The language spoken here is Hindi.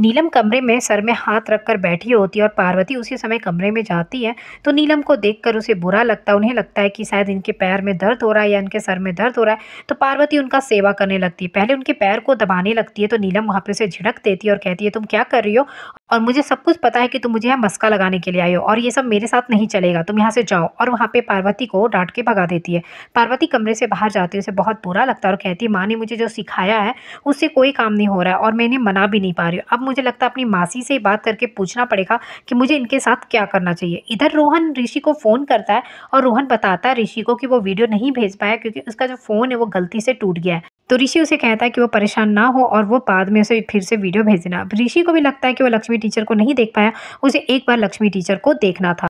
नीलम कमरे में सर में हाथ रखकर बैठी होती है और पार्वती उसी समय कमरे में जाती है तो नीलम को देखकर उसे बुरा लगता है उन्हें लगता है कि शायद इनके पैर में दर्द हो रहा है या इनके सर में दर्द हो रहा है तो पार्वती उनका सेवा करने लगती है पहले उनके पैर को दबाने लगती है तो नीलम वहाँ पर उसे झिड़क देती है और कहती है तुम क्या कर रही हो और मुझे सब कुछ पता है कि तुम मुझे यहाँ मस्का लगाने के लिए आई हो और ये सब मेरे साथ नहीं चलेगा तुम यहाँ से जाओ और वहाँ पर पार्वती को डांट के भगा देती है पार्वती कमरे से बाहर जाती है उसे बहुत बुरा लगता है और कहती है माँ ने मुझे जो सिखाया है उससे कोई काम नहीं हो रहा है और मैंने मना भी नहीं पा रही अब मुझे लगता है अपनी मासी से बात करके पूछना पड़ेगा कि मुझे इनके साथ क्या करना चाहिए इधर रोहन ऋषि को फ़ोन करता है और रोहन बताता है ऋषि को कि वो वीडियो नहीं भेज पाया क्योंकि उसका जो फ़ोन है वो गलती से टूट गया है तो ऋषि उसे कहता है कि वो परेशान ना हो और वो बाद में उसे फिर से वीडियो भेज देना ऋषि को भी लगता है कि वो लक्ष्मी टीचर को नहीं देख पाया उसे एक बार लक्ष्मी टीचर को देखना था